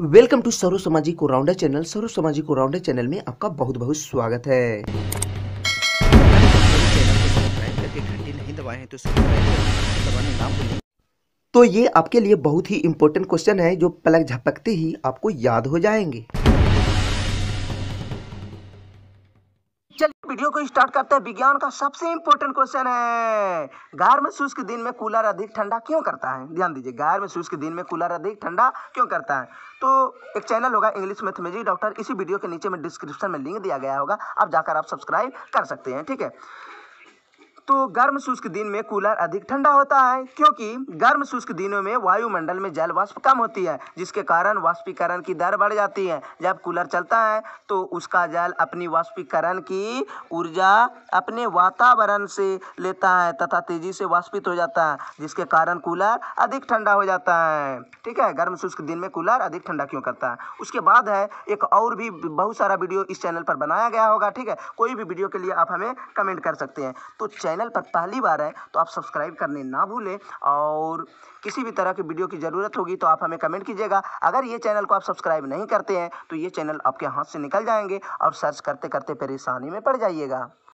welcome to सरो समाजी को राउंडर चैनल सरो समाजी को राउंडर चैनल में आपका बहुत बहुत स्वागत है तो ये आपके लिए बहुत ही इंपॉर्टेंट क्वेश्चन है जो पलक झपकते ही आपको याद हो जाएंगे चलिए वीडियो को स्टार्ट करते हैं विज्ञान का सबसे इंपॉर्टेंट क्वेश्चन है गार में शुष्क दिन में कूलर अधिक ठंडा क्यों करता है ध्यान दीजिए गार में शुष्क दिन में कूलर अधिक ठंडा क्यों करता है तो एक चैनल होगा इंग्लिश मैथमेजी डॉक्टर इसी वीडियो के नीचे में डिस्क्रिप्शन में लिंक दिया गया होगा आप जाकर आप सब्सक्राइब कर सकते हैं ठीक है तो गर्म शुष्क दिन में कूलर अधिक ठंडा होता है क्योंकि गर्म शुष्क दिनों में वायुमंडल में जल वाष्प कम होती है जिसके कारण वाष्पीकरण की दर बढ़ जाती है जब कूलर चलता है तो उसका जल अपनी वाष्पीकरण की ऊर्जा अपने वातावरण से लेता है तथा तेजी से वाष्पित हो जाता है जिसके कारण कूलर अधिक ठंडा हो जाता है ठीक है गर्म शुष्क दिन में कूलर अधिक ठंडा क्यों करता है उसके बाद है एक और भी बहुत सारा वीडियो इस चैनल पर बनाया गया होगा ठीक है कोई भी वीडियो के लिए आप हमें कमेंट कर सकते हैं तो चैनल चैनल पर पहली बार है तो आप सब्सक्राइब करने ना भूलें और किसी भी तरह की वीडियो की ज़रूरत होगी तो आप हमें कमेंट कीजिएगा अगर ये चैनल को आप सब्सक्राइब नहीं करते हैं तो ये चैनल आपके हाथ से निकल जाएंगे और सर्च करते करते परेशानी में पड़ जाइएगा